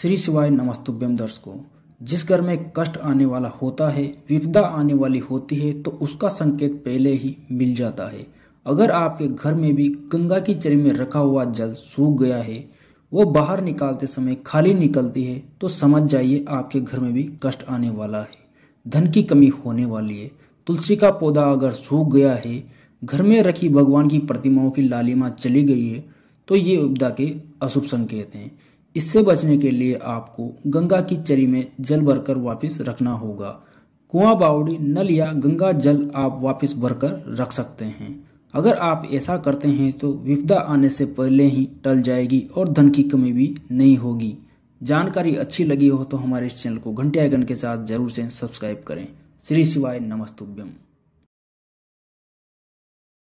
श्री शिवाय नमस्तुभ्यम दर्शकों जिस घर में कष्ट आने वाला होता है विपदा आने वाली होती है तो उसका संकेत पहले ही मिल जाता है अगर आपके घर में भी गंगा की चरी में रखा हुआ जल सूख गया है वो बाहर निकालते समय खाली निकलती है तो समझ जाइए आपके घर में भी कष्ट आने वाला है धन की कमी होने वाली है तुलसी का पौधा अगर सूख गया है घर में रखी भगवान की प्रतिमाओं की लालिमा चली गई है तो ये उपदा के अशुभ संकेत हैं इससे बचने के लिए आपको गंगा की चरी में जल भरकर वापस रखना होगा कुआं बावड़ी नल या गंगा जल आप वापस भरकर रख सकते हैं अगर आप ऐसा करते हैं तो विपदा आने से पहले ही टल जाएगी और धन की कमी भी नहीं होगी जानकारी अच्छी लगी हो तो हमारे इस चैनल को घंटे आइकन के साथ जरूर से सब्सक्राइब करें श्री शिवाय नमस्तुभ्यम